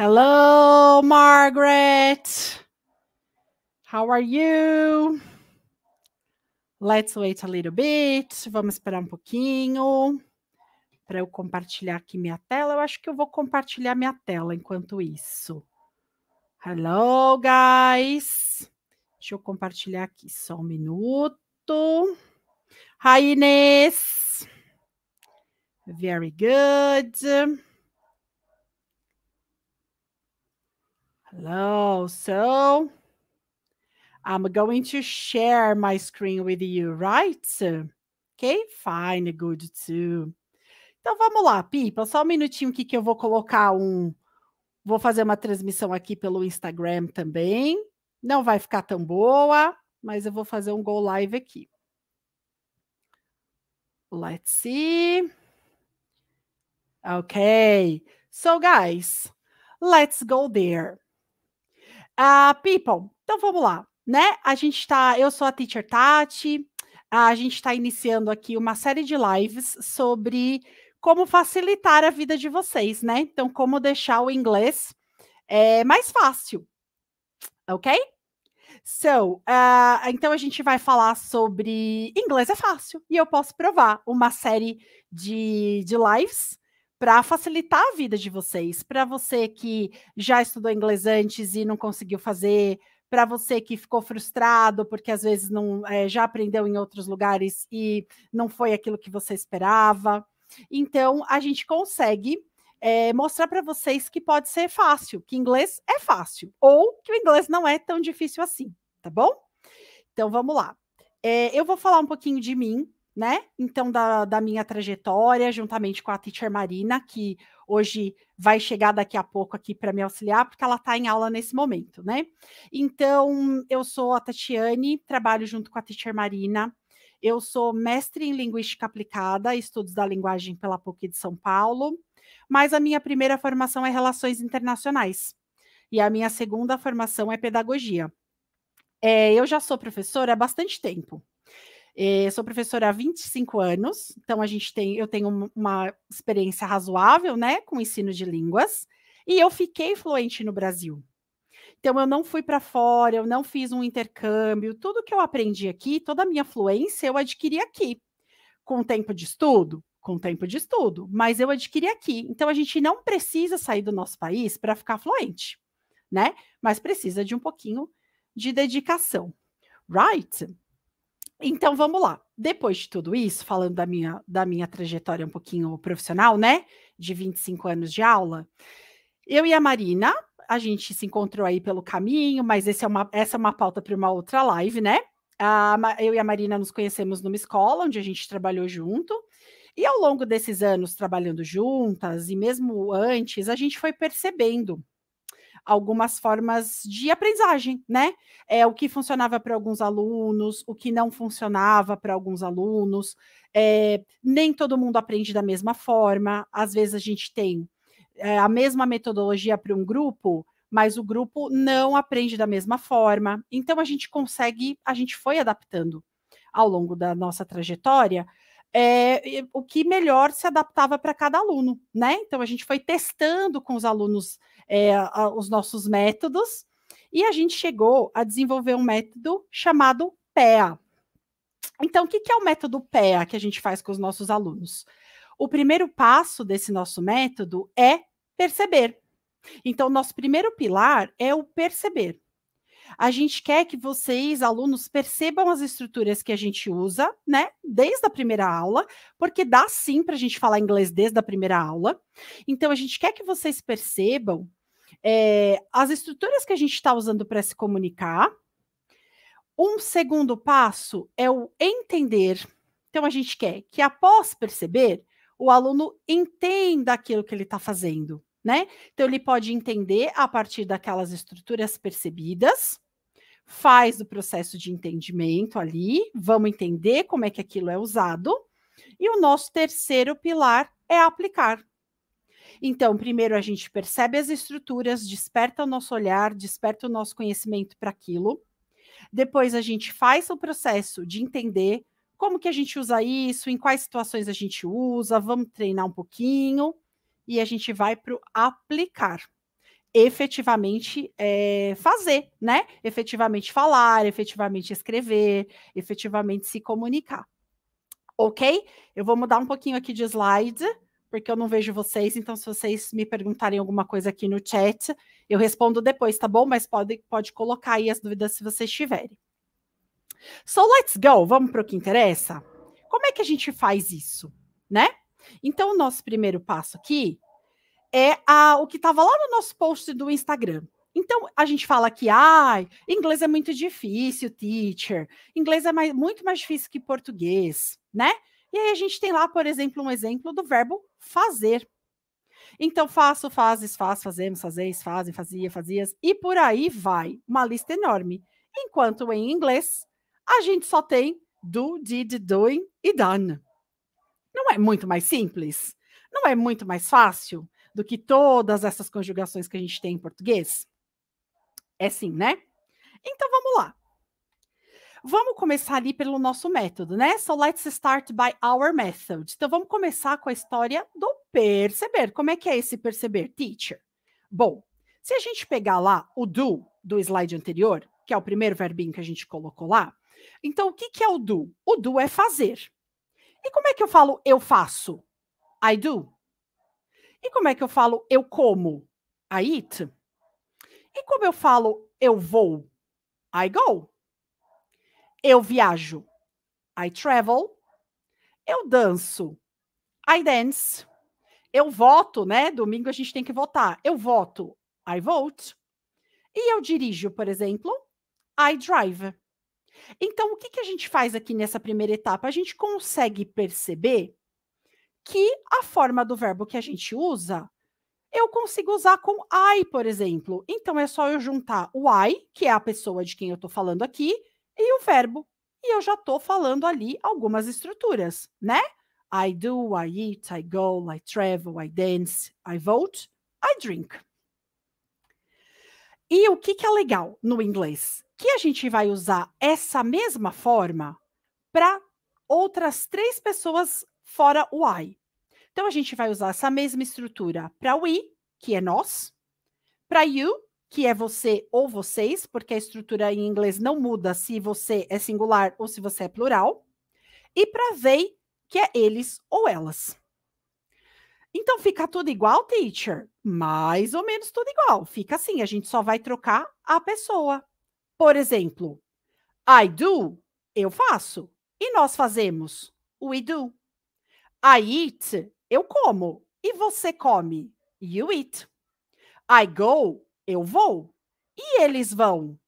Hello, Margaret. How are you? Let's wait a little bit. Vamos esperar um pouquinho para eu compartilhar aqui minha tela. Eu acho que eu vou compartilhar minha tela enquanto isso. Hello, guys. Deixa eu compartilhar aqui só um minuto. Hi, Inês. Very good. Hello. So I'm going to share my screen with you, right? Ok? Fine, good too. Então vamos lá, Pipa, só um minutinho aqui que eu vou colocar um. Vou fazer uma transmissão aqui pelo Instagram também. Não vai ficar tão boa, mas eu vou fazer um go live aqui. Let's see. Okay. So, guys, let's go there. Uh, people, então vamos lá, né? A gente está, eu sou a Teacher Tati, a gente está iniciando aqui uma série de lives sobre como facilitar a vida de vocês, né? Então, como deixar o inglês é, mais fácil, ok? So, uh, então a gente vai falar sobre inglês é fácil e eu posso provar uma série de, de lives para facilitar a vida de vocês, para você que já estudou inglês antes e não conseguiu fazer, para você que ficou frustrado porque às vezes não é, já aprendeu em outros lugares e não foi aquilo que você esperava. Então a gente consegue é, mostrar para vocês que pode ser fácil, que inglês é fácil ou que o inglês não é tão difícil assim, tá bom? Então vamos lá. É, eu vou falar um pouquinho de mim né? Então, da, da minha trajetória, juntamente com a teacher Marina, que hoje vai chegar daqui a pouco aqui para me auxiliar, porque ela está em aula nesse momento, né? Então, eu sou a Tatiane, trabalho junto com a teacher Marina. Eu sou mestre em Linguística Aplicada, Estudos da Linguagem pela PUC de São Paulo, mas a minha primeira formação é Relações Internacionais e a minha segunda formação é Pedagogia. É, eu já sou professora há bastante tempo, eu eh, sou professora há 25 anos, então a gente tem, eu tenho uma experiência razoável, né, com ensino de línguas, e eu fiquei fluente no Brasil. Então eu não fui para fora, eu não fiz um intercâmbio, tudo que eu aprendi aqui, toda a minha fluência eu adquiri aqui. Com tempo de estudo, com tempo de estudo, mas eu adquiri aqui. Então a gente não precisa sair do nosso país para ficar fluente, né? Mas precisa de um pouquinho de dedicação. Right? Então vamos lá. Depois de tudo isso, falando da minha, da minha trajetória um pouquinho profissional, né? De 25 anos de aula, eu e a Marina, a gente se encontrou aí pelo caminho, mas é uma, essa é uma pauta para uma outra live, né? A, eu e a Marina nos conhecemos numa escola onde a gente trabalhou junto. E ao longo desses anos trabalhando juntas, e mesmo antes, a gente foi percebendo algumas formas de aprendizagem, né? É, o que funcionava para alguns alunos, o que não funcionava para alguns alunos. É, nem todo mundo aprende da mesma forma. Às vezes a gente tem é, a mesma metodologia para um grupo, mas o grupo não aprende da mesma forma. Então a gente consegue, a gente foi adaptando ao longo da nossa trajetória é, o que melhor se adaptava para cada aluno, né? Então a gente foi testando com os alunos é, a, os nossos métodos, e a gente chegou a desenvolver um método chamado PEA. Então, o que, que é o método PEA que a gente faz com os nossos alunos? O primeiro passo desse nosso método é perceber. Então, nosso primeiro pilar é o perceber. A gente quer que vocês, alunos, percebam as estruturas que a gente usa, né? Desde a primeira aula, porque dá sim para a gente falar inglês desde a primeira aula. Então, a gente quer que vocês percebam é, as estruturas que a gente está usando para se comunicar. Um segundo passo é o entender. Então, a gente quer que, após perceber, o aluno entenda aquilo que ele está fazendo, né? Então, ele pode entender a partir daquelas estruturas percebidas, faz o processo de entendimento ali, vamos entender como é que aquilo é usado. E o nosso terceiro pilar é aplicar. Então, primeiro a gente percebe as estruturas, desperta o nosso olhar, desperta o nosso conhecimento para aquilo. Depois a gente faz o processo de entender como que a gente usa isso, em quais situações a gente usa, vamos treinar um pouquinho e a gente vai para o aplicar. Efetivamente é, fazer, né? Efetivamente falar, efetivamente escrever, efetivamente se comunicar. Ok? Eu vou mudar um pouquinho aqui de slide porque eu não vejo vocês, então se vocês me perguntarem alguma coisa aqui no chat, eu respondo depois, tá bom? Mas pode, pode colocar aí as dúvidas se vocês tiverem. So let's go, vamos para o que interessa? Como é que a gente faz isso, né? Então, o nosso primeiro passo aqui é a, o que estava lá no nosso post do Instagram. Então, a gente fala que, ai, ah, inglês é muito difícil, teacher. Inglês é mais, muito mais difícil que português, né? E aí a gente tem lá, por exemplo, um exemplo do verbo fazer. Então, faço, fazes, faz, fazemos, fazeis, fazem, fazia, fazias, e por aí vai, uma lista enorme. Enquanto em inglês, a gente só tem do, did, doing e done. Não é muito mais simples? Não é muito mais fácil do que todas essas conjugações que a gente tem em português? É sim, né? Então vamos lá. Vamos começar ali pelo nosso método, né? So let's start by our method. Então vamos começar com a história do perceber. Como é que é esse perceber, teacher? Bom, se a gente pegar lá o do do slide anterior, que é o primeiro verbinho que a gente colocou lá, então o que, que é o do? O do é fazer. E como é que eu falo eu faço? I do. E como é que eu falo eu como? I eat. E como eu falo eu vou? I go eu viajo. I travel. Eu danço. I dance. Eu voto, né? Domingo a gente tem que votar. Eu voto. I vote. E eu dirijo, por exemplo. I drive. Então, o que, que a gente faz aqui nessa primeira etapa? A gente consegue perceber que a forma do verbo que a gente usa, eu consigo usar com I, por exemplo. Então, é só eu juntar o I, que é a pessoa de quem eu estou falando aqui, e o verbo. E eu já estou falando ali algumas estruturas, né? I do, I eat, I go, I travel, I dance, I vote, I drink. E o que, que é legal no inglês? Que a gente vai usar essa mesma forma para outras três pessoas fora o I. Então a gente vai usar essa mesma estrutura para we, que é nós, para you, que é você ou vocês, porque a estrutura em inglês não muda se você é singular ou se você é plural, e para they, que é eles ou elas. Então fica tudo igual, teacher? Mais ou menos tudo igual. Fica assim, a gente só vai trocar a pessoa. Por exemplo, I do, eu faço, e nós fazemos, we do. I eat, eu como, e você come, you eat. I go, eu vou. E eles vão,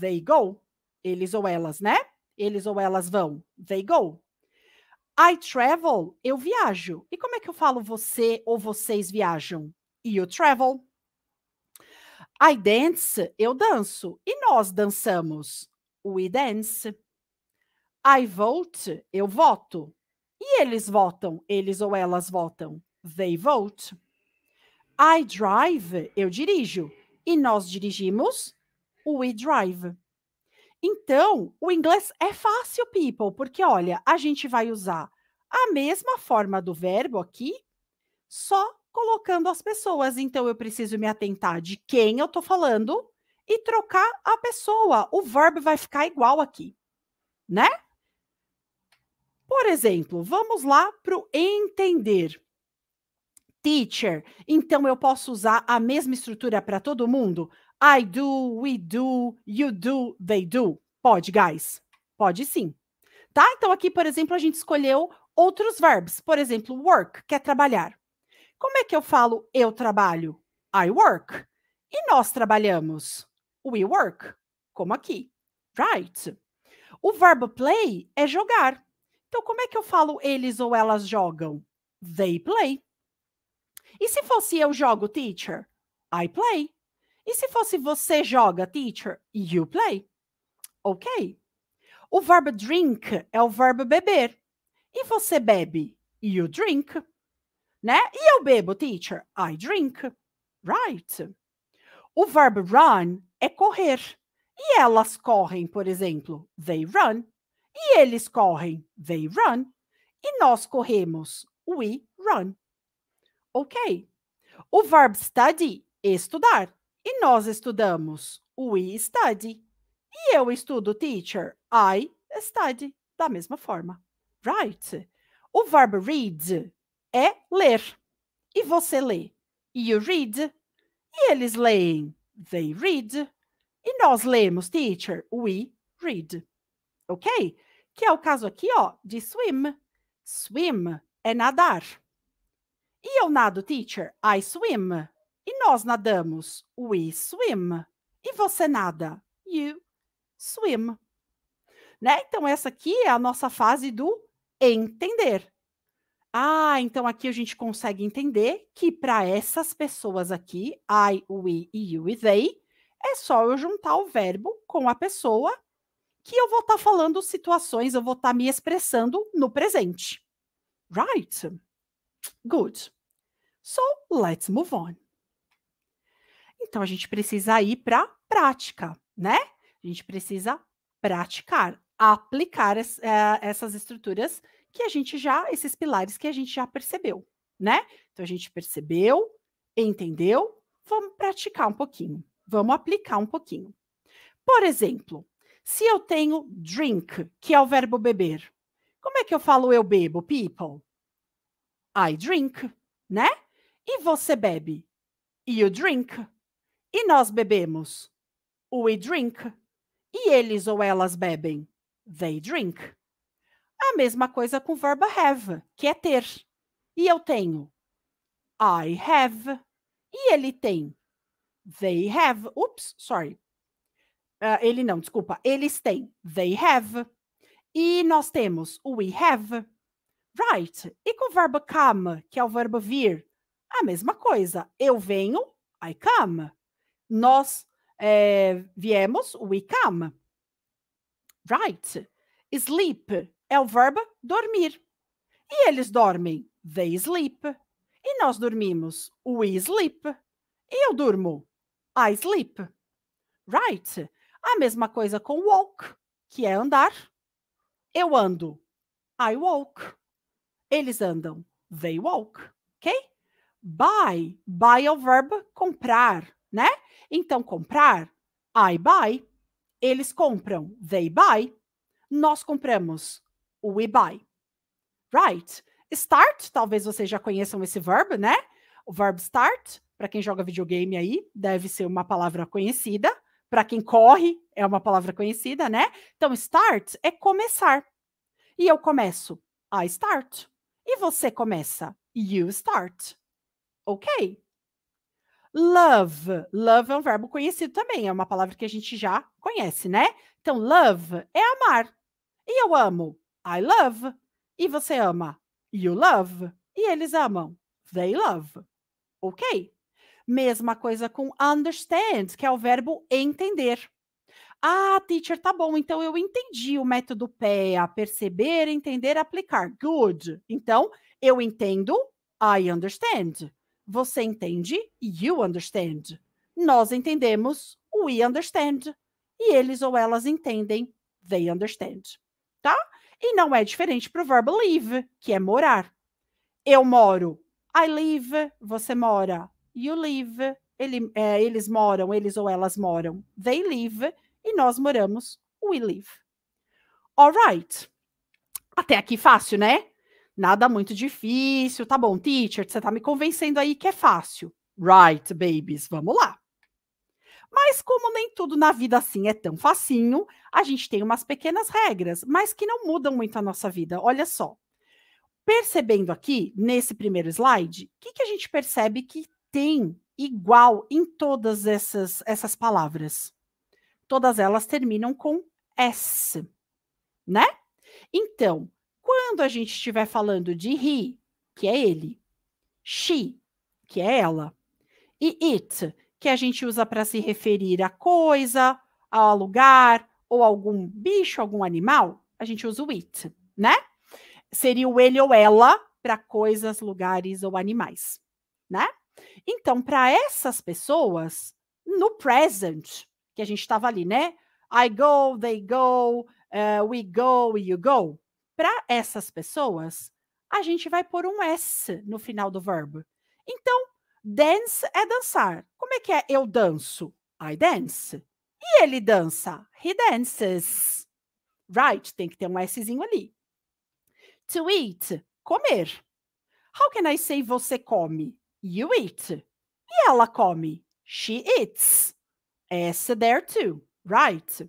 they go. Eles ou elas, né? Eles ou elas vão, they go. I travel, eu viajo. E como é que eu falo você ou vocês viajam? You travel. I dance, eu danço. E nós dançamos. We dance. I vote, eu voto. E eles votam, eles ou elas votam. They vote. I drive, eu dirijo e nós dirigimos o drive. Então, o inglês é fácil, people, porque olha, a gente vai usar a mesma forma do verbo aqui, só colocando as pessoas. Então, eu preciso me atentar de quem eu estou falando e trocar a pessoa. O verbo vai ficar igual aqui, né? Por exemplo, vamos lá para o entender teacher, então eu posso usar a mesma estrutura para todo mundo? I do, we do, you do, they do. Pode, guys? Pode sim. Tá? Então aqui, por exemplo, a gente escolheu outros verbos. Por exemplo, work, que é trabalhar. Como é que eu falo eu trabalho? I work. E nós trabalhamos? We work. Como aqui. Right. O verbo play é jogar. Então, como é que eu falo eles ou elas jogam? They play. E se fosse eu jogo, teacher? I play. E se fosse você joga, teacher? You play. Ok. O verbo drink é o verbo beber. E você bebe? You drink. Né? E eu bebo, teacher? I drink. Right. O verbo run é correr. E elas correm, por exemplo, they run. E eles correm, they run. E nós corremos, we run. Ok. O verbo study, estudar. E nós estudamos. We study. E eu estudo, teacher. I study. Da mesma forma. Right. O verbo read é ler. E você lê. You read. E eles leem. They read. E nós lemos, teacher. We read. Ok? Que é o caso aqui, ó, de swim. Swim é nadar. E eu nado, teacher? I swim. E nós nadamos? We swim. E você nada? You swim. Né? Então, essa aqui é a nossa fase do entender. Ah, então aqui a gente consegue entender que para essas pessoas aqui, I, we, you e they, é só eu juntar o verbo com a pessoa que eu vou estar tá falando situações, eu vou estar tá me expressando no presente. Right? Good. So let's move on. Então a gente precisa ir para prática, né? A gente precisa praticar, aplicar es, é, essas estruturas que a gente já, esses pilares que a gente já percebeu, né? Então a gente percebeu, entendeu, vamos praticar um pouquinho, vamos aplicar um pouquinho. Por exemplo, se eu tenho drink, que é o verbo beber, como é que eu falo eu bebo, people? I drink, né? E você bebe. You drink. E nós bebemos. We drink. E eles ou elas bebem. They drink. A mesma coisa com o verbo have, que é ter. E eu tenho. I have. E ele tem. They have. Ups, sorry. Uh, ele não, desculpa. Eles têm. They have. E nós temos. We have right. E com o verbo come, que é o verbo vir? A mesma coisa. Eu venho, I come. Nós é, viemos, we come. Right. Sleep é o verbo dormir. E eles dormem, they sleep. E nós dormimos, we sleep. E eu durmo, I sleep. Right. A mesma coisa com walk, que é andar. Eu ando, I walk. Eles andam they walk, ok? Buy, buy é o verbo comprar, né? Então, comprar, I buy. Eles compram, they buy. Nós compramos, we buy. Right? Start, talvez vocês já conheçam esse verbo, né? O verbo start, para quem joga videogame aí, deve ser uma palavra conhecida. Para quem corre, é uma palavra conhecida, né? Então, start é começar. E eu começo, I start. E você começa. You start. Ok. Love. Love é um verbo conhecido também. É uma palavra que a gente já conhece, né? Então, love é amar. E eu amo. I love. E você ama. You love. E eles amam. They love. Ok. Mesma coisa com understand, que é o verbo entender. Ah, teacher, tá bom. Então eu entendi o método PEA, perceber, entender, aplicar. Good. Então eu entendo, I understand. Você entende, you understand. Nós entendemos, we understand. E eles ou elas entendem, they understand. Tá? E não é diferente para o verbo live, que é morar. Eu moro, I live. Você mora, you live. Ele, é, eles moram, eles ou elas moram, they live e nós moramos We Live. All right. Até aqui fácil, né? Nada muito difícil. Tá bom, teacher, você tá me convencendo aí que é fácil. Right, babies, vamos lá. Mas como nem tudo na vida assim é tão facinho, a gente tem umas pequenas regras, mas que não mudam muito a nossa vida. Olha só. Percebendo aqui, nesse primeiro slide, o que, que a gente percebe que tem igual em todas essas, essas palavras? todas elas terminam com S, né? Então, quando a gente estiver falando de he, que é ele, she, que é ela, e it, que a gente usa para se referir a coisa, a lugar ou algum bicho, algum animal, a gente usa o it, né? Seria o ele ou ela para coisas, lugares ou animais, né? Então, para essas pessoas, no present, que a gente estava ali, né? I go, they go, uh, we go, you go. Para essas pessoas, a gente vai pôr um S no final do verbo. Então, dance é dançar. Como é que é eu danço? I dance. E ele dança. He dances. Right? Tem que ter um Szinho ali. To eat. Comer. How can I say você come? You eat. E ela come. She eats. É, there too, right?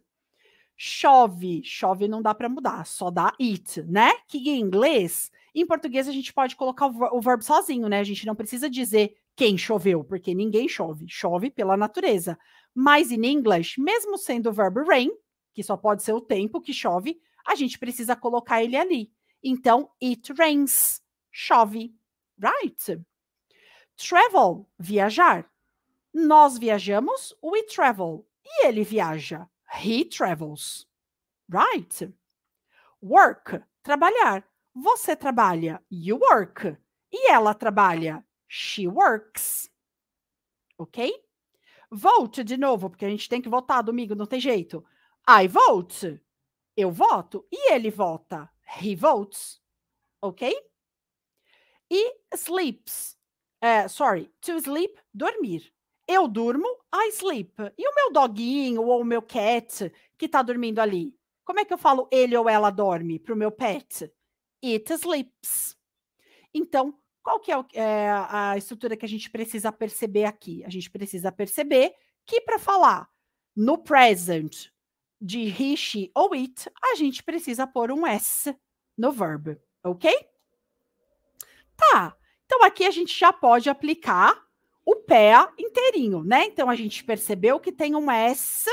Chove, chove não dá para mudar, só dá it, né? Que em inglês, em português a gente pode colocar o verbo sozinho, né? A gente não precisa dizer quem choveu, porque ninguém chove, chove pela natureza. Mas em inglês, mesmo sendo o verbo rain, que só pode ser o tempo que chove, a gente precisa colocar ele ali. Então, it rains, chove, right? Travel, viajar. Nós viajamos, we travel. E ele viaja, he travels. Right? Work, trabalhar. Você trabalha, you work. E ela trabalha, she works. Ok? Vote de novo, porque a gente tem que votar domingo, não tem jeito. I vote. Eu voto e ele vota. He votes. Ok? E sleeps. Uh, sorry, to sleep, dormir eu durmo, I sleep. E o meu doguinho ou o meu cat que está dormindo ali? Como é que eu falo ele ou ela dorme para o meu pet? It sleeps. Então, qual que é, o, é a estrutura que a gente precisa perceber aqui? A gente precisa perceber que para falar no present de he, she ou it, a gente precisa pôr um S no verbo, ok? Tá, então aqui a gente já pode aplicar o pé inteirinho, né? Então a gente percebeu que tem um S,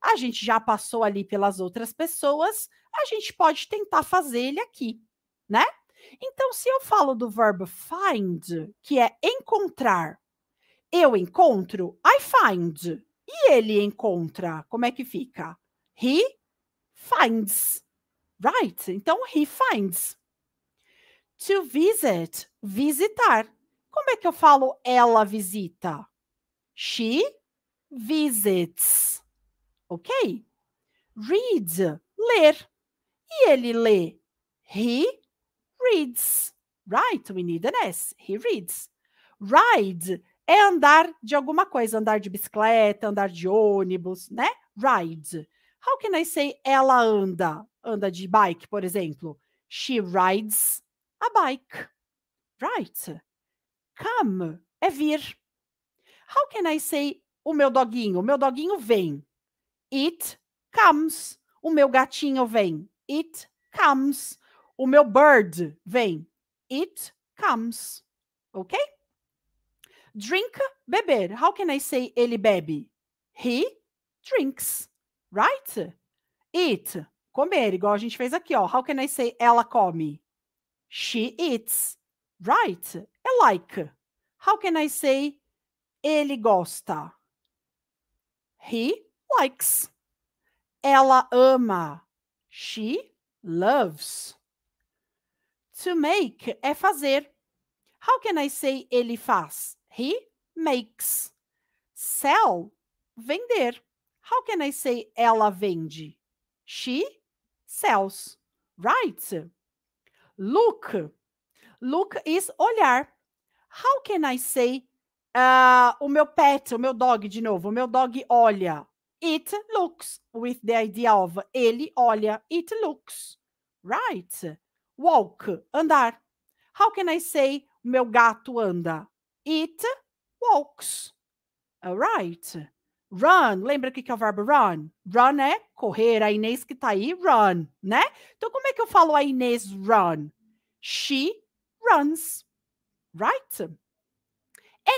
a gente já passou ali pelas outras pessoas, a gente pode tentar fazer ele aqui, né? Então, se eu falo do verbo find, que é encontrar, eu encontro, I find, e ele encontra, como é que fica? He finds, right? Então, he finds. To visit, visitar. Como é que eu falo ela visita? She visits. Ok? Read, ler. E ele lê. He reads. Right? We need an S. He reads. Ride é andar de alguma coisa, andar de bicicleta, andar de ônibus, né? Ride. How can I say ela anda? Anda de bike, por exemplo. She rides a bike. Right? Come é vir. How can I say o meu doguinho? O meu doguinho vem. It comes. O meu gatinho vem. It comes. O meu bird vem. It comes. Ok? Drink, beber. How can I say ele bebe? He drinks. Right? Eat, comer, igual a gente fez aqui, ó. How can I say ela come? She eats. Right é like. How can I say ele gosta? He likes. Ela ama. She loves. To make é fazer. How can I say ele faz? He makes. Sell, vender. How can I say ela vende? She sells. Right? Look Look is olhar. How can I say uh, o meu pet, o meu dog de novo? O meu dog olha. It looks with the idea of ele olha. It looks. Right? Walk, andar. How can I say o meu gato anda? It walks. All ah, right. Run, lembra o que é o verbo run? Run é correr, a Inês que tá aí, run, né? Então como é que eu falo a Inês run? She runs, right? And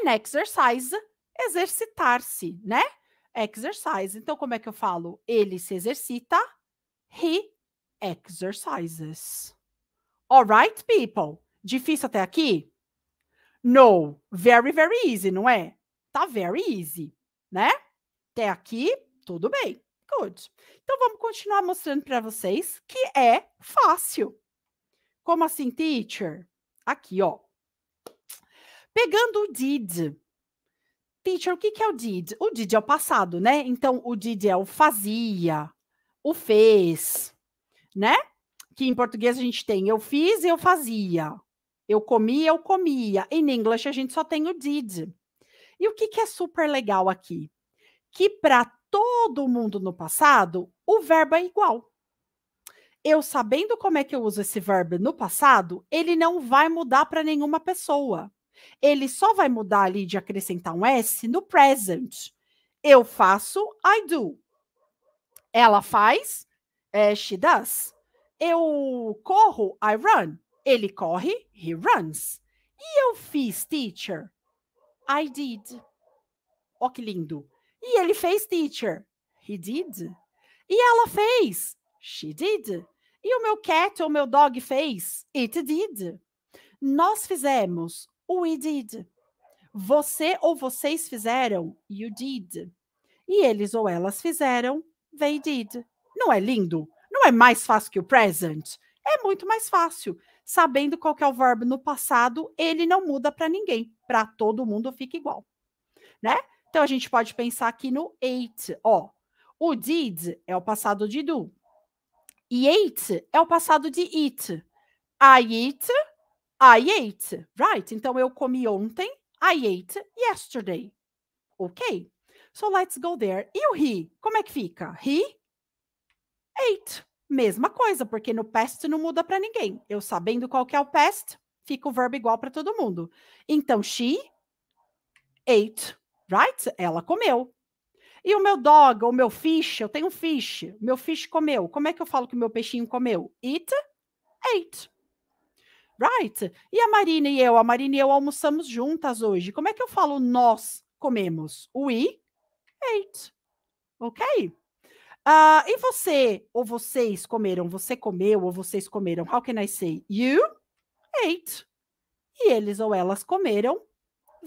é exercise, exercitar-se, né? Exercise. Então, como é que eu falo? Ele se exercita, he exercises. All right, people? Difícil até aqui? No, very, very easy, não é? Tá very easy, né? Até aqui, tudo bem. Good. Então, vamos continuar mostrando para vocês que é fácil. Como assim, teacher? Aqui, ó. Pegando o did. Teacher, o que, é o did? O did é o passado, né? Então, o did é o fazia, o fez, né? Que em português a gente tem eu fiz e eu fazia. Eu comia, eu comia. Em inglês a gente só tem o did. E o que é super legal aqui? Que para todo mundo no passado, o verbo é igual eu sabendo como é que eu uso esse verbo no passado, ele não vai mudar para nenhuma pessoa. Ele só vai mudar ali de acrescentar um S no present. Eu faço, I do. Ela faz, é, she does. Eu corro, I run. Ele corre, he runs. E eu fiz, teacher, I did. Ó oh, que lindo. E ele fez, teacher, he did. E ela fez, she did. E o meu cat ou meu dog fez? It did. Nós fizemos. We did. Você ou vocês fizeram? You did. E eles ou elas fizeram? They did. Não é lindo? Não é mais fácil que o present? É muito mais fácil. Sabendo qual é o verbo no passado, ele não muda para ninguém. Para todo mundo fica igual. Né? Então a gente pode pensar aqui no ate, ó. O did é o passado de do. E ate é o passado de eat. I eat, I ate, right? Então eu comi ontem, I ate yesterday. Ok? So let's go there. E o he? Como é que fica? He ate. Mesma coisa, porque no past não muda para ninguém. Eu sabendo qual que é o past, fica o verbo igual para todo mundo. Então she ate, right? Ela comeu. E o meu dog, o meu fish, eu tenho um fish, meu fish comeu. Como é que eu falo que o meu peixinho comeu? Eat, ate. Right? E a Marina e eu, a Marina e eu almoçamos juntas hoje. Como é que eu falo nós comemos? We ate. Ok? Uh, e você, ou vocês comeram, você comeu, ou vocês comeram. How can I say? You ate. E eles ou elas comeram.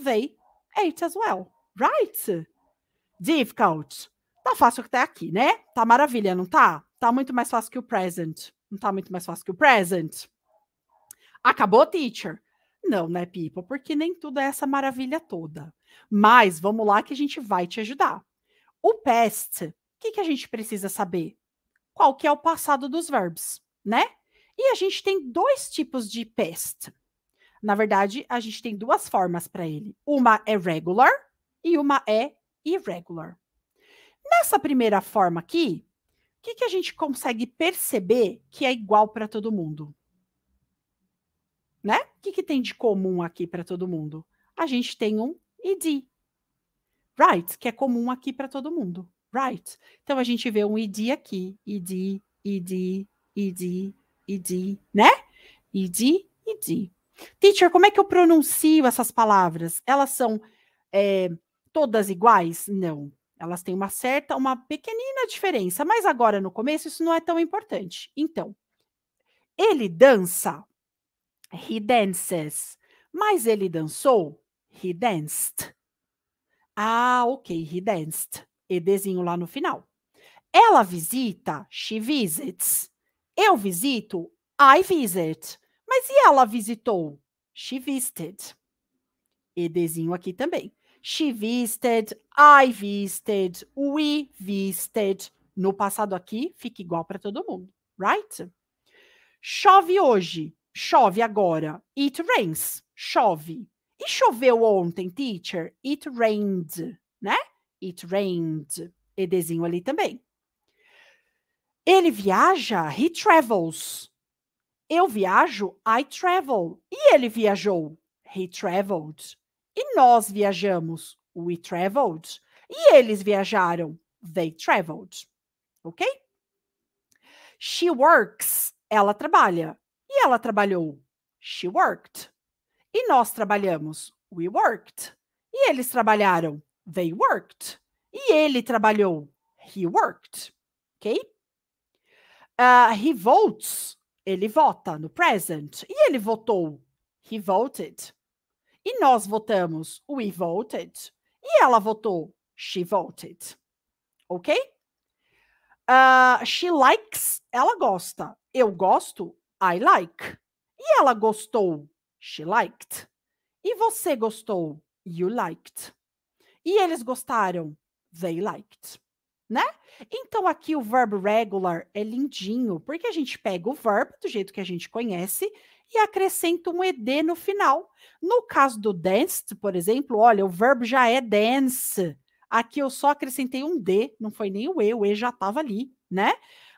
They ate as well. Right? Difficult. Tá fácil até aqui, né? Tá maravilha, não tá? Tá muito mais fácil que o present. Não tá muito mais fácil que o present. Acabou, teacher? Não, né, people, Porque nem tudo é essa maravilha toda. Mas vamos lá que a gente vai te ajudar. O past, o que, que a gente precisa saber? Qual que é o passado dos verbos, né? E a gente tem dois tipos de past. Na verdade, a gente tem duas formas para ele. Uma é regular e uma é irregular. Nessa primeira forma aqui, o que, que a gente consegue perceber que é igual para todo mundo? Né? O que, que tem de comum aqui para todo mundo? A gente tem um id, right, que é comum aqui para todo mundo, right? Então a gente vê um id aqui, id, id, id, id, né? Id, id. Teacher, como é que eu pronuncio essas palavras? Elas são é, todas iguais? Não. Elas têm uma certa, uma pequenina diferença, mas agora no começo isso não é tão importante. Então, ele dança. He dances. Mas ele dançou. He danced. Ah, ok, he danced. desenho lá no final. Ela visita. She visits. Eu visito. I visit. Mas e ela visitou? She visited. desenho aqui também she visited, I visited, we visited. No passado aqui fica igual para todo mundo, right? Chove hoje, chove agora. It rains, chove. E choveu ontem, teacher? It rained, né? It rained. Edezinho ali também. Ele viaja, he travels. Eu viajo, I travel. E ele viajou, he traveled. E nós viajamos, we traveled. E eles viajaram, they traveled. Ok? She works, ela trabalha. E ela trabalhou, she worked. E nós trabalhamos, we worked. E eles trabalharam, they worked. E ele trabalhou, he worked. Ok? Uh, he votes, ele vota no present. E ele votou, he voted. E nós votamos we voted. E ela votou she voted. Ok? Uh, she likes, ela gosta. Eu gosto, I like. E ela gostou, she liked. E você gostou, you liked. E eles gostaram, they liked. Né? Então aqui o verbo regular é lindinho, porque a gente pega o verbo do jeito que a gente conhece e acrescenta um ed no final. No caso do danced, por exemplo, olha, o verbo já é dance. Aqui eu só acrescentei um d, não foi nem o e, o e já estava ali, né?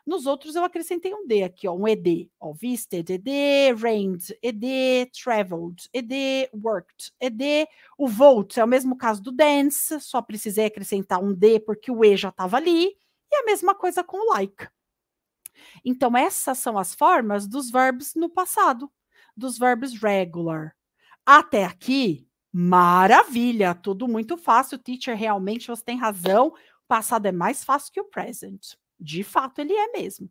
Nos outros eu acrescentei um D aqui, ó, um ED. Ó, visited, ED, rained ED, traveled, ED, worked, ED. O vote é o mesmo caso do dance, só precisei acrescentar um D porque o E já estava ali. E a mesma coisa com o like. Então, essas são as formas dos verbos no passado dos verbos regular. Até aqui, maravilha, tudo muito fácil. Teacher, realmente você tem razão. O passado é mais fácil que o present. De fato, ele é mesmo.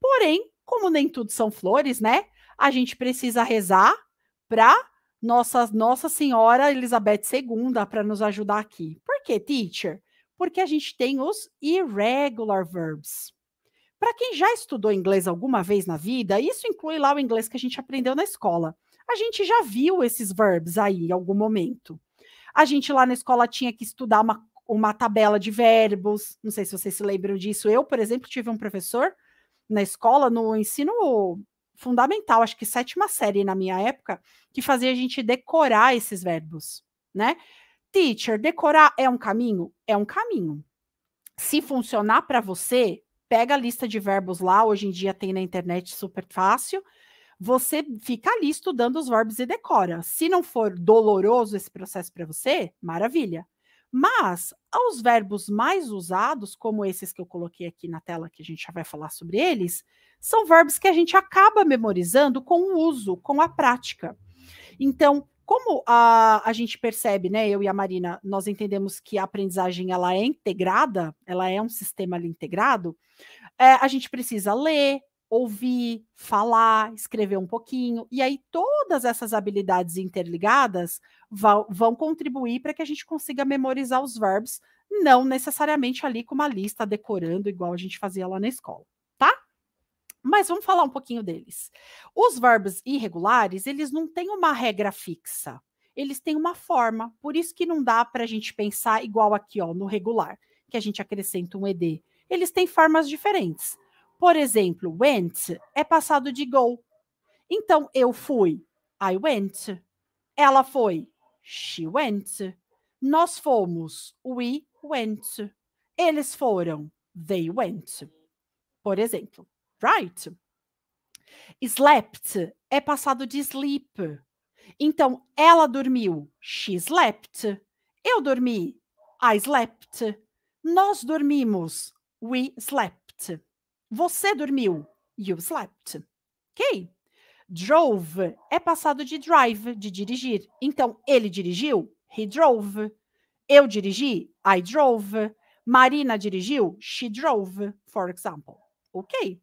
Porém, como nem tudo são flores, né? A gente precisa rezar para nossa, nossa Senhora Elizabeth II para nos ajudar aqui. Por quê, teacher? Porque a gente tem os irregular verbs. Para quem já estudou inglês alguma vez na vida, isso inclui lá o inglês que a gente aprendeu na escola. A gente já viu esses verbs aí em algum momento. A gente lá na escola tinha que estudar uma, uma tabela de verbos. Não sei se vocês se lembram disso. Eu, por exemplo, tive um professor na escola, no ensino fundamental, acho que sétima série na minha época, que fazia a gente decorar esses verbos, né? Teacher, decorar é um caminho? É um caminho. Se funcionar para você, pega a lista de verbos lá, hoje em dia tem na internet super fácil. Você fica ali estudando os verbos e decora. Se não for doloroso esse processo para você, maravilha. Mas aos verbos mais usados, como esses que eu coloquei aqui na tela, que a gente já vai falar sobre eles, são verbos que a gente acaba memorizando com o uso, com a prática. Então, como a, a gente percebe, né, eu e a Marina, nós entendemos que a aprendizagem ela é integrada, ela é um sistema integrado, é, a gente precisa ler, ouvir, falar, escrever um pouquinho, e aí todas essas habilidades interligadas vão, vão contribuir para que a gente consiga memorizar os verbos, não necessariamente ali com uma lista decorando, igual a gente fazia lá na escola. Mas vamos falar um pouquinho deles. Os verbos irregulares, eles não têm uma regra fixa. Eles têm uma forma, por isso que não dá para a gente pensar igual aqui, ó, no regular, que a gente acrescenta um ed. Eles têm formas diferentes. Por exemplo, went é passado de go. Então, eu fui, I went. Ela foi, she went. Nós fomos, we went. Eles foram, they went. Por exemplo right? Slept é passado de sleep. Então, ela dormiu, she slept. Eu dormi, I slept. Nós dormimos, we slept. Você dormiu, you slept. Ok? Drove é passado de drive, de dirigir. Então, ele dirigiu, he drove. Eu dirigi, I drove. Marina dirigiu, she drove, for example. Ok?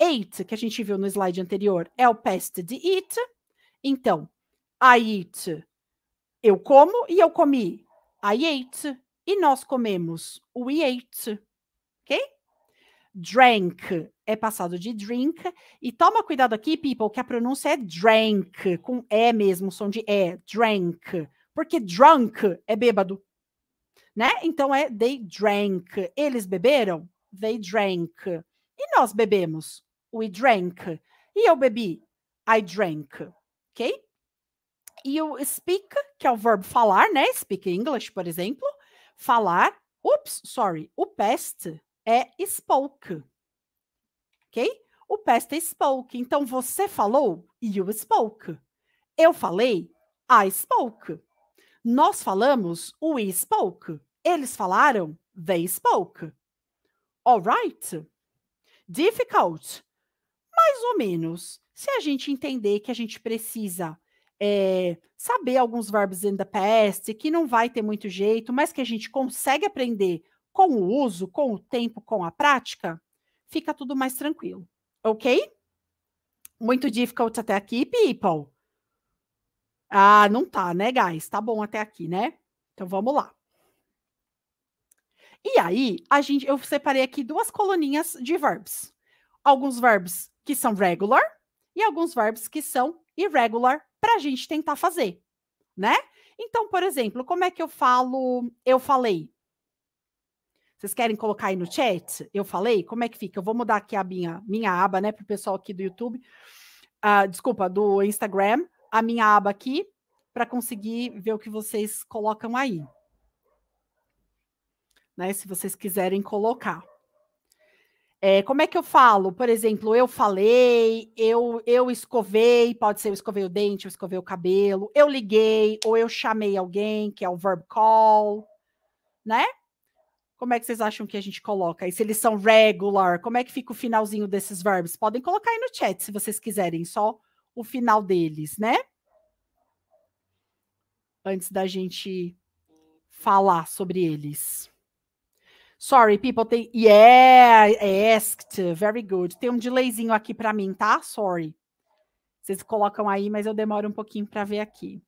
ate, que a gente viu no slide anterior, é o past de eat. Então, I eat, eu como e eu comi. I ate e nós comemos. We ate. Ok? Drank é passado de drink. E toma cuidado aqui, people, que a pronúncia é drank, com E mesmo, som de E. Drank. Porque drunk é bêbado. Né? Então é they drank. Eles beberam? They drank. E nós bebemos. We drank. E eu bebi. I drank. Ok? E o speak, que é o verbo falar, né? Speak English, por exemplo. Falar. Ups, sorry. O past é spoke. Ok? O past é spoke. Então, você falou, you spoke. Eu falei, I spoke. Nós falamos, we spoke. Eles falaram, they spoke. All right? difficult. Mais ou menos. Se a gente entender que a gente precisa é, saber alguns verbos in the past, que não vai ter muito jeito, mas que a gente consegue aprender com o uso, com o tempo, com a prática, fica tudo mais tranquilo. Ok? Muito difficult até aqui, people. Ah, não tá, né, guys? Tá bom até aqui, né? Então vamos lá. E aí, a gente, eu separei aqui duas coluninhas de verbs. Alguns verbs que são regular e alguns verbs que são irregular para a gente tentar fazer, né? Então, por exemplo, como é que eu falo? Eu falei. Vocês querem colocar aí no chat? Eu falei? Como é que fica? Eu vou mudar aqui a minha, minha aba, né, para o pessoal aqui do YouTube. Uh, desculpa, do Instagram, a minha aba aqui, para conseguir ver o que vocês colocam aí né? Se vocês quiserem colocar. É, como é que eu falo? Por exemplo, eu falei, eu, eu escovei, pode ser eu escovei o dente, eu escovei o cabelo, eu liguei, ou eu chamei alguém, que é o verb call, né? Como é que vocês acham que a gente coloca? E se eles são regular, como é que fica o finalzinho desses verbos? Podem colocar aí no chat, se vocês quiserem, só o final deles, né? Antes da gente falar sobre eles. Sorry, people, They Yeah, asked. Very good. Tem um delayzinho aqui para mim, tá? Sorry. Vocês colocam aí, mas eu demoro um pouquinho para ver aqui.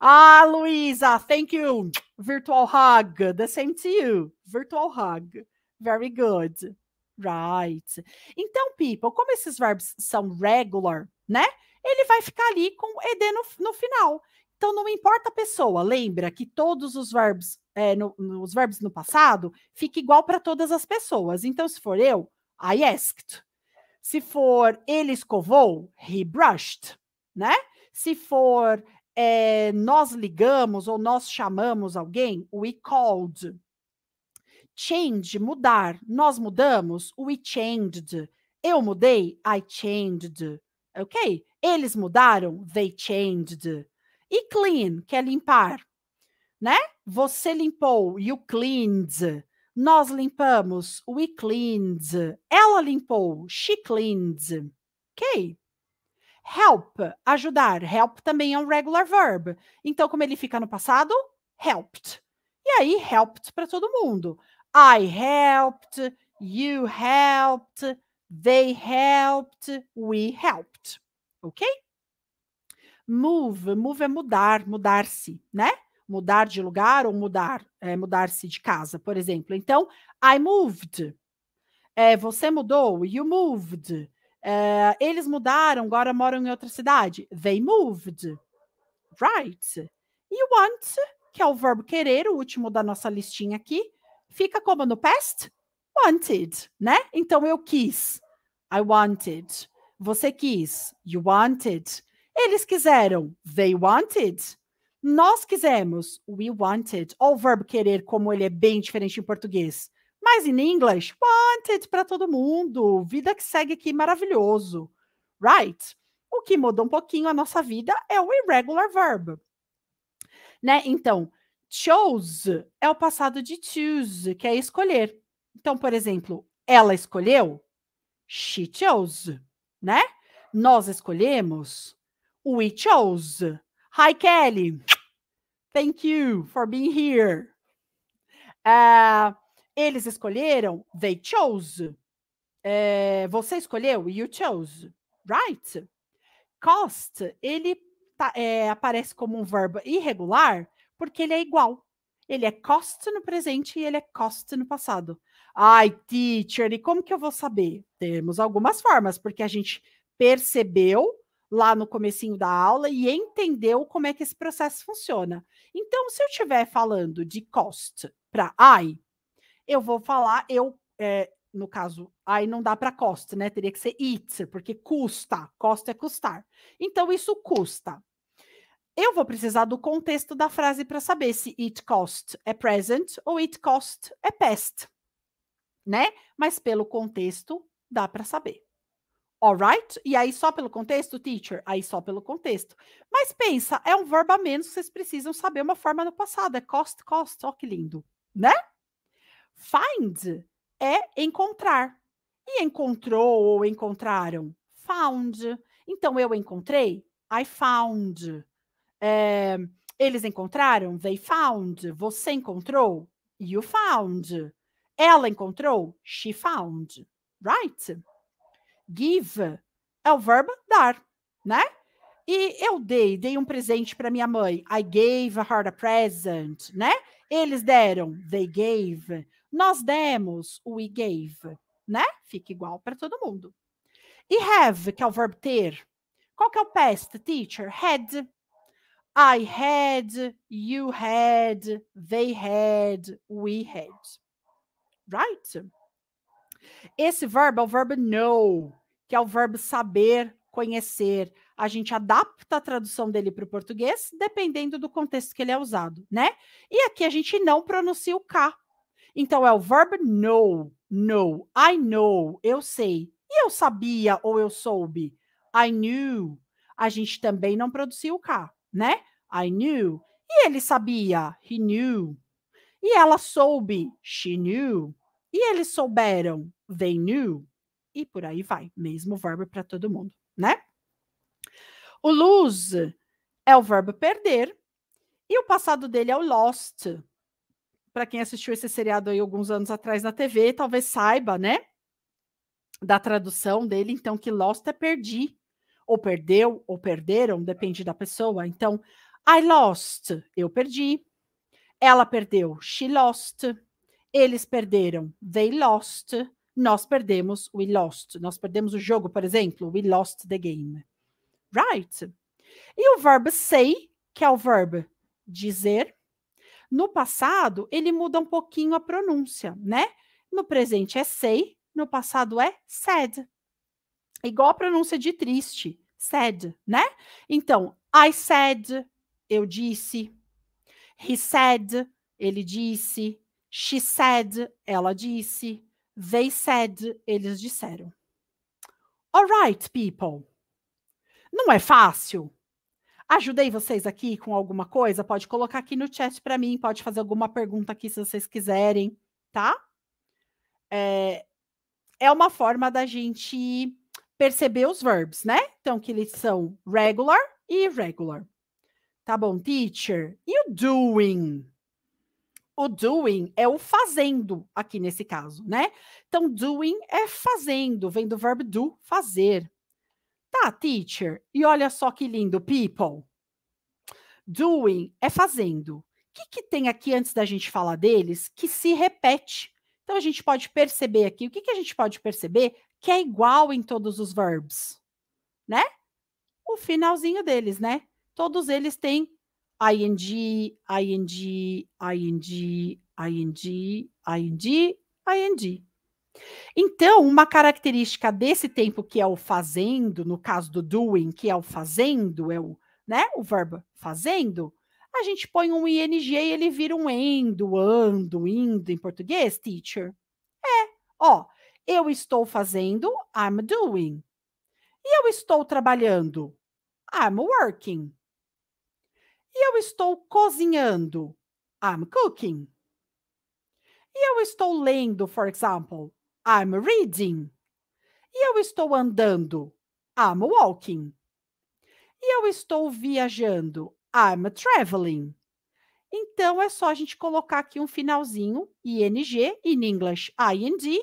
Ah, Luísa, thank you. Virtual hug. The same to you. Virtual hug. Very good. Right. Então, people, como esses verbos são regular, né? Ele vai ficar ali com ED no, no final. Então, não importa a pessoa, lembra que todos os verbos, é, no, no, os verbos no passado fica igual para todas as pessoas. Então, se for eu, I asked. Se for ele escovou, he brushed, né? Se for é, nós ligamos ou nós chamamos alguém, we called. Change, mudar. Nós mudamos, we changed. Eu mudei, I changed. Ok? Eles mudaram, they changed. E clean, que é limpar, né? Você limpou, you cleaned. Nós limpamos, we cleaned. Ela limpou, she cleaned. Ok? Help, ajudar. Help também é um regular verb. Então, como ele fica no passado? Helped. E aí, helped para todo mundo. I helped, you helped, they helped, we helped. Ok? Move, move é mudar, mudar-se, né? Mudar de lugar ou mudar, é, mudar-se de casa, por exemplo. Então, I moved. É, você mudou, you moved. É, eles mudaram, agora moram em outra cidade. They moved. Right. You want, que é o verbo querer, o último da nossa listinha aqui, fica como no past? Wanted, né? Então eu quis. I wanted. Você quis. You wanted. Eles quiseram, they wanted. Nós quisemos, we wanted. Ou o verbo querer, como ele é bem diferente em português. Mas em inglês, wanted para todo mundo. Vida que segue aqui, maravilhoso. Right? O que muda um pouquinho a nossa vida é o irregular verb. Né? Então, chose é o passado de choose, que é escolher. Então, por exemplo, ela escolheu, she chose, né? Nós escolhemos, we chose. Hi, Kelly. Thank you for being here. Uh, eles escolheram. They chose. Uh, você escolheu. You chose. Right? Cost, ele tá, é, aparece como um verbo irregular porque ele é igual. Ele é cost no presente e ele é cost no passado. Ai, teacher, e como que eu vou saber? Temos algumas formas, porque a gente percebeu lá no comecinho da aula e entendeu como é que esse processo funciona. Então, se eu estiver falando de cost para I, eu vou falar, eu, é, no caso, I não dá para cost, né? Teria que ser it, porque custa, cost é custar. Então, isso custa. Eu vou precisar do contexto da frase para saber se it cost é present ou it cost é past, né? Mas pelo contexto dá para saber. Alright? E aí só pelo contexto, teacher? Aí só pelo contexto. Mas pensa, é um verbo a menos, vocês precisam saber uma forma no passado. É cost, cost, ó que lindo, né? Find é encontrar. E encontrou ou encontraram? Found. Então eu encontrei? I found. É, eles encontraram? They found. Você encontrou? You found. Ela encontrou? She found. Right? Give é o verbo dar, né? E eu dei, dei um presente para minha mãe. I gave her a present, né? Eles deram, they gave. Nós demos, we gave, né? Fica igual para todo mundo. E have, que é o verbo ter. Qual que é o past, teacher? Had. I had, you had, they had, we had. Right? Esse verbo é o verbo know, que é o verbo saber, conhecer. A gente adapta a tradução dele para o português, dependendo do contexto que ele é usado, né? E aqui a gente não pronuncia o K. Então é o verbo know, know, I know, eu sei. E eu sabia ou eu soube? I knew. A gente também não produziu o K, né? I knew. E ele sabia, he knew. E ela soube, she knew. E eles souberam, they knew, e por aí vai, mesmo verbo para todo mundo, né? O lose é o verbo perder e o passado dele é o lost. Para quem assistiu esse seriado aí alguns anos atrás na TV, talvez saiba, né? Da tradução dele, então que lost é perdi, ou perdeu, ou perderam, depende da pessoa. Então, I lost, eu perdi. Ela perdeu, she lost. Eles perderam. They lost. Nós perdemos. We lost. Nós perdemos o jogo, por exemplo. We lost the game. Right? E o verbo say, que é o verbo dizer, no passado, ele muda um pouquinho a pronúncia, né? No presente é say, no passado é said. Igual a pronúncia de triste, said, né? Então, I said, eu disse. He said, ele disse. She said, ela disse. They said, eles disseram. Alright, people. Não é fácil. Ajudei vocês aqui com alguma coisa? Pode colocar aqui no chat para mim, pode fazer alguma pergunta aqui se vocês quiserem, tá? É, é uma forma da gente perceber os verbos, né? Então, que eles são regular e irregular. Tá bom, teacher? E o doing? o doing é o fazendo aqui nesse caso, né? Então, doing é fazendo, vem do verbo do, fazer. Tá, teacher. E olha só que lindo, people. Doing é fazendo. O que, que tem aqui antes da gente falar deles que se repete? Então, a gente pode perceber aqui, o que, que a gente pode perceber que é igual em todos os verbs, né? O finalzinho deles, né? Todos eles têm ing, ing, ing, ing, ing, ing. Então, uma característica desse tempo que é o fazendo, no caso do doing, que é o fazendo, é o, né, o verbo fazendo, a gente põe um ing e ele vira um endo, ando, indo em português, teacher. É, ó, eu estou fazendo, I'm doing. E eu estou trabalhando, I'm working. E eu estou cozinhando. I'm cooking. E eu estou lendo, for example. I'm reading. E eu estou andando. I'm walking. E eu estou viajando. I'm traveling. Então é só a gente colocar aqui um finalzinho ing, in English ing,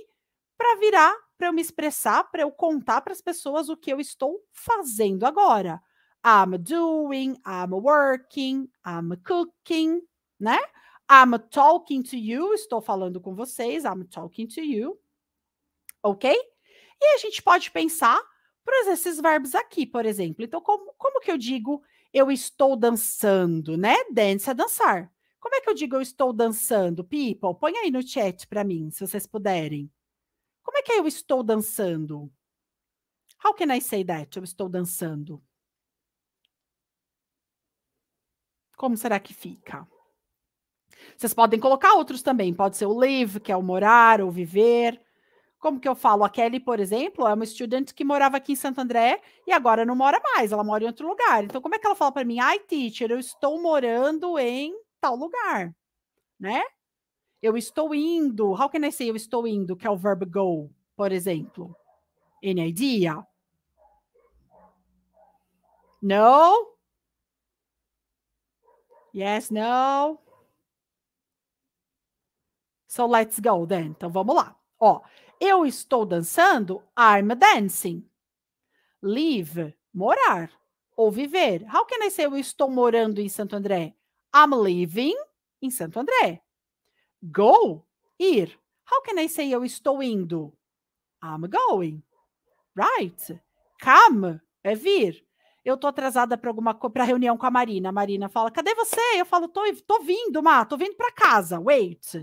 para virar, para eu me expressar, para eu contar para as pessoas o que eu estou fazendo agora. I'm doing, I'm working, I'm cooking, né? I'm talking to you, estou falando com vocês, I'm talking to you. Ok? E a gente pode pensar por esses verbos aqui, por exemplo. Então, como, como que eu digo eu estou dançando, né? Dance é dançar. Como é que eu digo eu estou dançando? People, põe aí no chat para mim, se vocês puderem. Como é que é eu estou dançando? How can I say that? Eu estou dançando. Como será que fica? Vocês podem colocar outros também. Pode ser o live, que é o morar ou viver. Como que eu falo? A Kelly, por exemplo, é uma estudante que morava aqui em Santo André e agora não mora mais, ela mora em outro lugar. Então, como é que ela fala para mim? Ai, teacher, eu estou morando em tal lugar, né? Eu estou indo. How can I say eu estou indo? Que é o verbo go, por exemplo. Any idea? No? Yes, no. So let's go then. Então vamos lá. Ó, eu estou dançando. I'm dancing. Live, morar ou viver. How can I say eu estou morando em Santo André? I'm living em Santo André. Go, ir. How can I say eu estou indo? I'm going. Right? Come é vir eu tô atrasada para alguma para reunião com a Marina. A Marina fala: "Cadê você?" Eu falo: "Tô, tô vindo, Má, tô vindo para casa. Wait.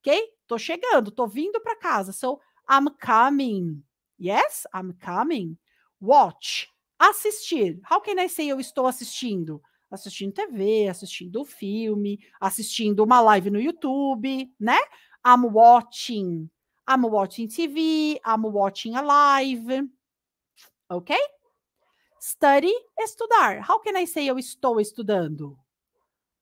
OK? Tô chegando, tô vindo para casa. So I'm coming. Yes, I'm coming. Watch. Assistir. How can I say eu estou assistindo? Assistindo TV, assistindo filme, assistindo uma live no YouTube, né? I'm watching. I'm watching TV, I'm watching a live. OK? study, estudar. How can I say eu estou estudando?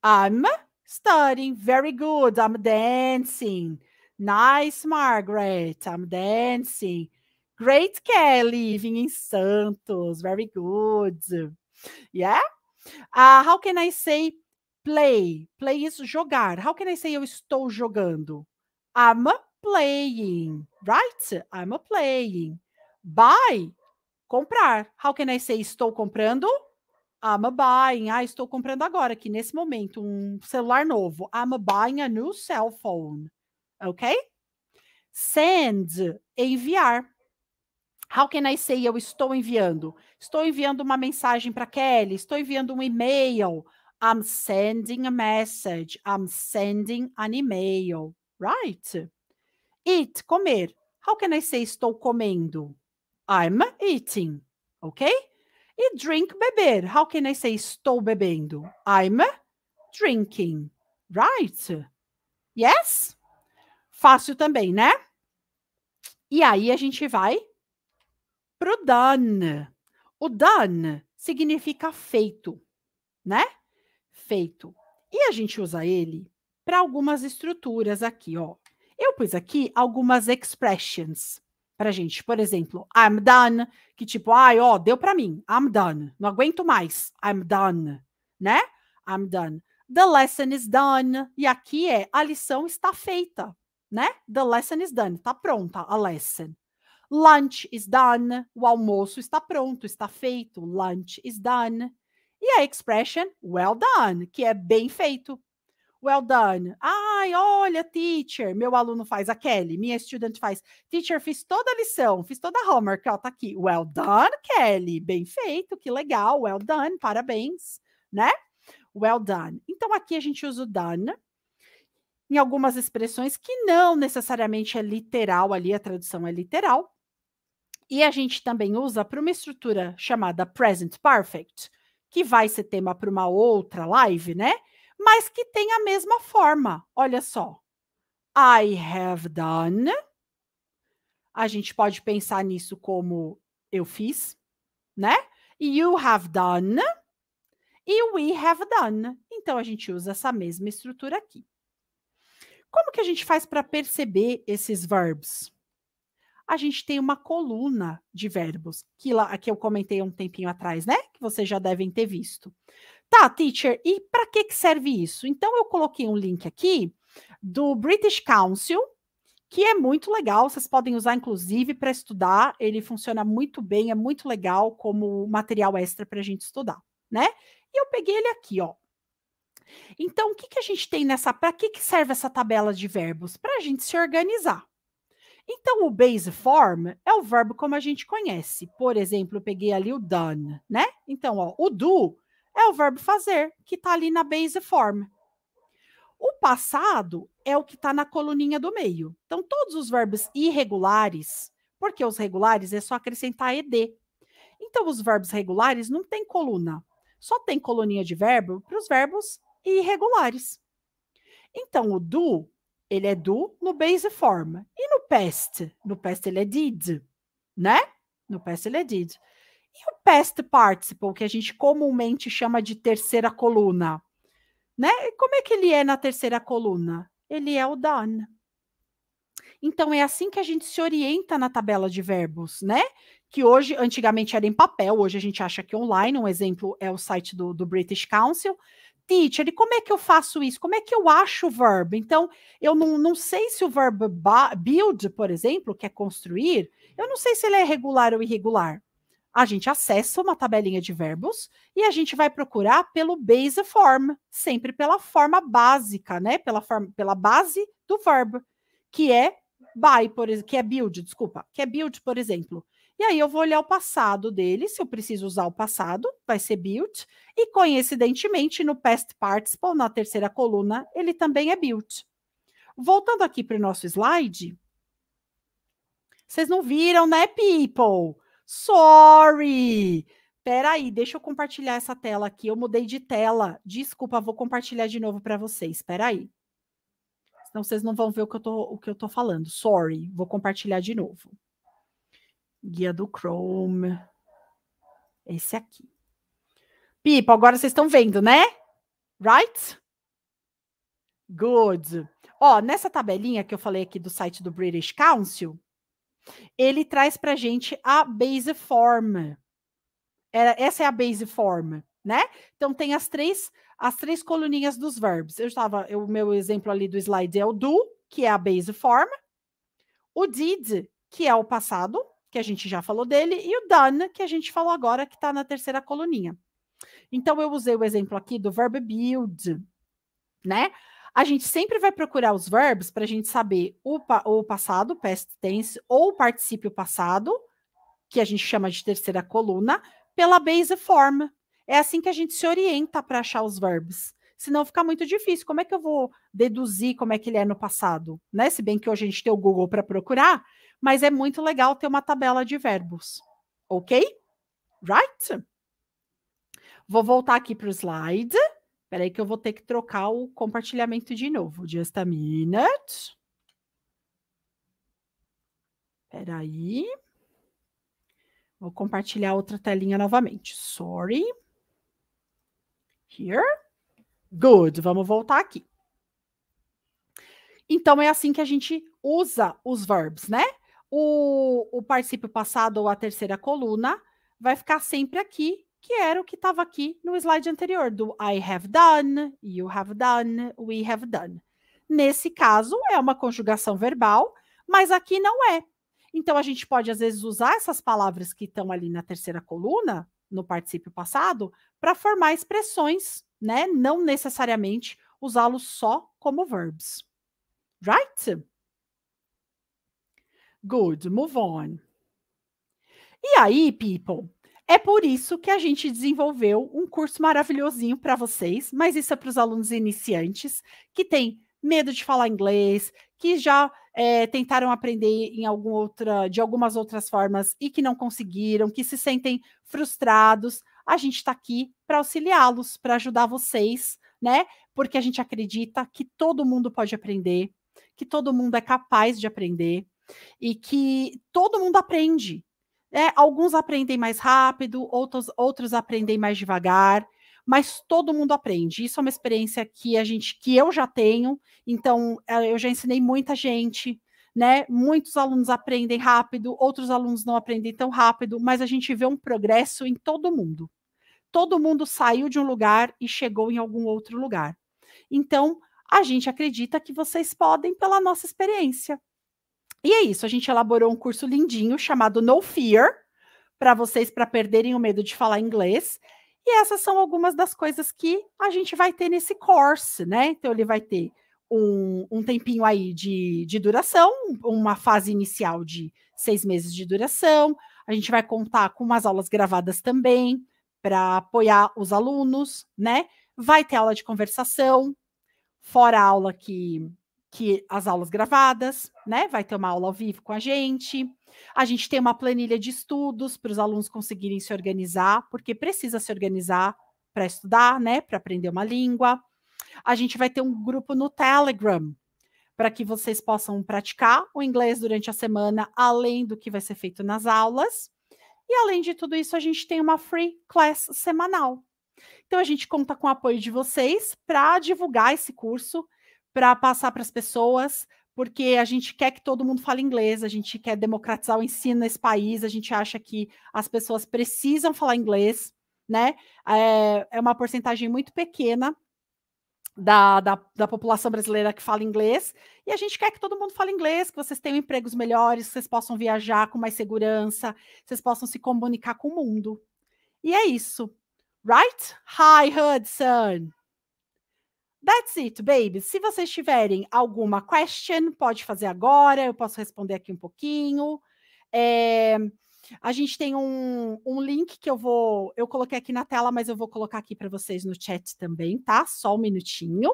I'm studying. Very good. I'm dancing. Nice, Margaret. I'm dancing. Great, Kelly. Living in Santos. Very good. Yeah? Uh, how can I say play? Play is jogar. How can I say eu estou jogando? I'm playing, right? I'm playing. Bye comprar. How can I say estou comprando? I'm a buying. Ah, estou comprando agora aqui nesse momento um celular novo. I'm a buying a new cell phone. OK? Send, enviar. How can I say eu estou enviando? Estou enviando uma mensagem para Kelly, estou enviando um e-mail. I'm sending a message. I'm sending an email. Right? Eat, comer. How can I say estou comendo? I'm eating. Ok? E drink, beber. How can I say estou bebendo? I'm drinking. Right? Yes? Fácil também, né? E aí a gente vai pro done. O done significa feito, né? Feito. E a gente usa ele para algumas estruturas aqui, ó. Eu pus aqui algumas expressions pra gente. Por exemplo, I'm done, que tipo, ai, ó, deu pra mim. I'm done. Não aguento mais. I'm done, né? I'm done. The lesson is done. E aqui é a lição está feita, né? The lesson is done. Tá pronta a lesson. Lunch is done. O almoço está pronto, está feito. Lunch is done. E a expression well done, que é bem feito, well done. Ai, olha, teacher, meu aluno faz a Kelly, minha student faz. Teacher, fiz toda a lição, fiz toda a homework, ó, tá aqui. Well done, Kelly, bem feito, que legal, well done, parabéns, né? Well done. Então aqui a gente usa o done em algumas expressões que não necessariamente é literal ali, a tradução é literal. E a gente também usa para uma estrutura chamada present perfect, que vai ser tema para uma outra live, né? mas que tem a mesma forma. Olha só. I have done. A gente pode pensar nisso como eu fiz, né? You have done. E we have done. Então a gente usa essa mesma estrutura aqui. Como que a gente faz para perceber esses verbs? A gente tem uma coluna de verbos, que, lá, que eu comentei um tempinho atrás, né? Que vocês já devem ter visto. Tá, teacher, e para que, que serve isso? Então, eu coloquei um link aqui do British Council, que é muito legal, vocês podem usar inclusive para estudar, ele funciona muito bem, é muito legal como material extra para a gente estudar, né? E eu peguei ele aqui, ó. Então, o que, que a gente tem nessa. Para que, que serve essa tabela de verbos? Para a gente se organizar. Então, o base form é o verbo como a gente conhece. Por exemplo, eu peguei ali o done, né? Então, ó, o do é o verbo fazer, que está ali na base form. O passado é o que está na coluninha do meio. Então, todos os verbos irregulares, porque os regulares é só acrescentar ed. Então, os verbos regulares não tem coluna, só tem coluninha de verbo para os verbos irregulares. Então, o do, ele é do no base form. E no past? No past ele é did, né? No past ele é did. E o past participle, que a gente comumente chama de terceira coluna, né? como é que ele é na terceira coluna? Ele é o done. Então é assim que a gente se orienta na tabela de verbos, né? Que hoje, antigamente era em papel, hoje a gente acha que online. Um exemplo é o site do, do British Council. Teacher, e como é que eu faço isso? Como é que eu acho o verbo? Então, eu não, não sei se o verbo build, por exemplo, que é construir, eu não sei se ele é regular ou irregular a gente acessa uma tabelinha de verbos e a gente vai procurar pelo base form, sempre pela forma básica, né? Pela, forma, pela base do verbo, que é buy, por exemplo, que é build, desculpa, que é build, por exemplo. E aí eu vou olhar o passado dele, se eu preciso usar o passado, vai ser built, e coincidentemente no past participle, na terceira coluna, ele também é built. Voltando aqui para o nosso slide, vocês não viram, né, people? Sorry! Peraí, deixa eu compartilhar essa tela aqui. Eu mudei de tela. Desculpa, vou compartilhar de novo para vocês. Peraí. Senão vocês não vão ver o que, eu tô, o que eu tô falando. Sorry, vou compartilhar de novo. Guia do Chrome. Esse aqui. Pipo, agora vocês estão vendo, né? Right? Good. Ó, nessa tabelinha que eu falei aqui do site do British Council, ele traz para gente a base form. essa é a base form, né? Então tem as três as três coluninhas dos verbs. Eu estava, o meu exemplo ali do slide é o do, que é a base form, o did, que é o passado, que a gente já falou dele, e o done, que a gente falou agora, que está na terceira coluninha. Então eu usei o exemplo aqui do verbo build, né? a gente sempre vai procurar os verbos para a gente saber o, pa o passado, past tense, ou o particípio passado, que a gente chama de terceira coluna, pela base form. É assim que a gente se orienta para achar os verbos. Senão fica muito difícil. Como é que eu vou deduzir como é que ele é no passado? Né? Se bem que hoje a gente tem o Google para procurar, mas é muito legal ter uma tabela de verbos. Ok? Right? Vou voltar aqui para o slide. Peraí que eu vou ter que trocar o compartilhamento de novo. Just a minute. Peraí. Vou compartilhar outra telinha novamente. Sorry. Here. Good. Vamos voltar aqui. Então é assim que a gente usa os verbs, né? O, o particípio passado ou a terceira coluna vai ficar sempre aqui que era o que estava aqui no slide anterior, do I have done, you have done, we have done. Nesse caso, é uma conjugação verbal, mas aqui não é. Então, a gente pode, às vezes, usar essas palavras que estão ali na terceira coluna, no particípio passado, para formar expressões, né? Não necessariamente usá-los só como verbs. Right? Good, move on. E aí, people, é por isso que a gente desenvolveu um curso maravilhosinho para vocês, mas isso é para os alunos iniciantes que têm medo de falar inglês, que já é, tentaram aprender em algum outra, de algumas outras formas e que não conseguiram, que se sentem frustrados. A gente está aqui para auxiliá-los, para ajudar vocês, né? Porque a gente acredita que todo mundo pode aprender, que todo mundo é capaz de aprender e que todo mundo aprende. É, alguns aprendem mais rápido, outros, outros aprendem mais devagar, mas todo mundo aprende. Isso é uma experiência que a gente, que eu já tenho, então é, eu já ensinei muita gente, né? Muitos alunos aprendem rápido, outros alunos não aprendem tão rápido, mas a gente vê um progresso em todo mundo. Todo mundo saiu de um lugar e chegou em algum outro lugar. Então, a gente acredita que vocês podem pela nossa experiência. E é isso, a gente elaborou um curso lindinho chamado No Fear, para vocês, para perderem o medo de falar inglês. E essas são algumas das coisas que a gente vai ter nesse course, né? Então, ele vai ter um, um tempinho aí de, de duração, uma fase inicial de seis meses de duração. A gente vai contar com umas aulas gravadas também, para apoiar os alunos, né? Vai ter aula de conversação, fora a aula que que as aulas gravadas, né? Vai ter uma aula ao vivo com a gente. A gente tem uma planilha de estudos para os alunos conseguirem se organizar, porque precisa se organizar para estudar, né? Para aprender uma língua. A gente vai ter um grupo no Telegram para que vocês possam praticar o inglês durante a semana, além do que vai ser feito nas aulas. E além de tudo isso, a gente tem uma free class semanal. Então a gente conta com o apoio de vocês para divulgar esse curso para passar para as pessoas, porque a gente quer que todo mundo fale inglês, a gente quer democratizar o ensino nesse país, a gente acha que as pessoas precisam falar inglês, né? É, é uma porcentagem muito pequena da, da, da, população brasileira que fala inglês, e a gente quer que todo mundo fale inglês, que vocês tenham empregos melhores, que vocês possam viajar com mais segurança, vocês possam se comunicar com o mundo. E é isso. Right? Hi, Hudson! That's it, baby. Se vocês tiverem alguma question, pode fazer agora, eu posso responder aqui um pouquinho. É, a gente tem um, um link que eu vou. Eu coloquei aqui na tela, mas eu vou colocar aqui para vocês no chat também, tá? Só um minutinho.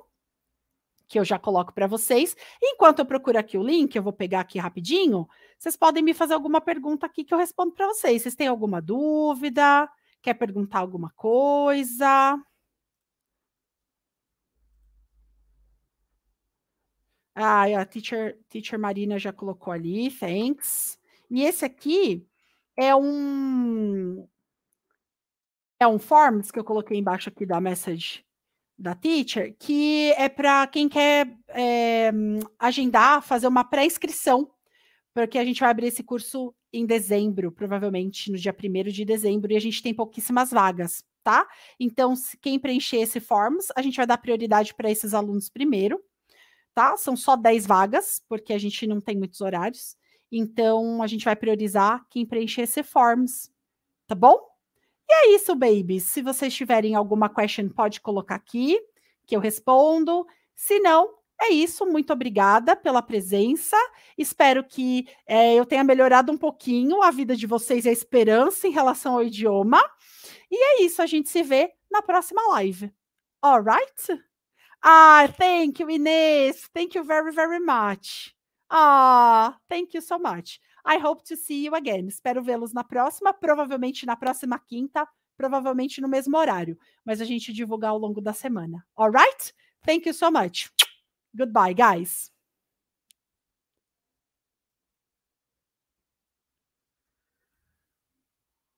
Que eu já coloco para vocês. Enquanto eu procuro aqui o link, eu vou pegar aqui rapidinho. Vocês podem me fazer alguma pergunta aqui que eu respondo para vocês. Vocês têm alguma dúvida? Quer perguntar alguma coisa? Ah, a teacher, teacher Marina já colocou ali, thanks. E esse aqui é um é um forms que eu coloquei embaixo aqui da message da teacher, que é para quem quer é, agendar, fazer uma pré-inscrição, porque a gente vai abrir esse curso em dezembro, provavelmente no dia 1 de dezembro, e a gente tem pouquíssimas vagas, tá? Então, quem preencher esse forms, a gente vai dar prioridade para esses alunos primeiro tá? São só 10 vagas, porque a gente não tem muitos horários. Então, a gente vai priorizar quem preencher esse forms, tá bom? E é isso, babies. Se vocês tiverem alguma question, pode colocar aqui, que eu respondo. Se não, é isso. Muito obrigada pela presença. Espero que é, eu tenha melhorado um pouquinho a vida de vocês e a esperança em relação ao idioma. E é isso. A gente se vê na próxima live. all right ah, thank you, Inês. Thank you very, very much. Ah, thank you so much. I hope to see you again. Espero vê-los na próxima, provavelmente na próxima quinta, provavelmente no mesmo horário, mas a gente divulgar ao longo da semana. All right? Thank you so much. Goodbye, guys.